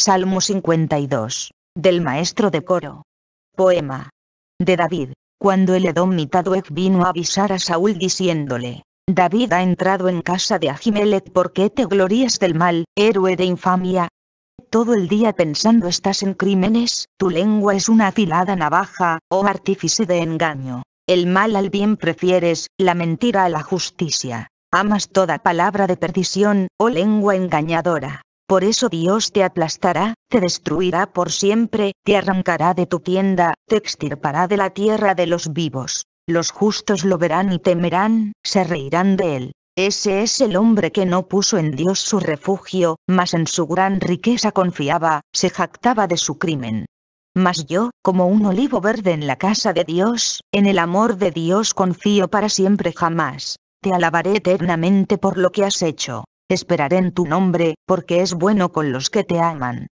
Salmo 52. Del maestro de coro. Poema. De David, cuando el edomita Doeg vino a avisar a Saúl diciéndole, David ha entrado en casa de ¿Por porque te glorías del mal, héroe de infamia. Todo el día pensando estás en crímenes, tu lengua es una afilada navaja, oh artífice de engaño. El mal al bien prefieres, la mentira a la justicia. Amas toda palabra de perdición, oh lengua engañadora. Por eso Dios te aplastará, te destruirá por siempre, te arrancará de tu tienda, te extirpará de la tierra de los vivos. Los justos lo verán y temerán, se reirán de él. Ese es el hombre que no puso en Dios su refugio, mas en su gran riqueza confiaba, se jactaba de su crimen. Mas yo, como un olivo verde en la casa de Dios, en el amor de Dios confío para siempre jamás. Te alabaré eternamente por lo que has hecho. Esperaré en tu nombre, porque es bueno con los que te aman.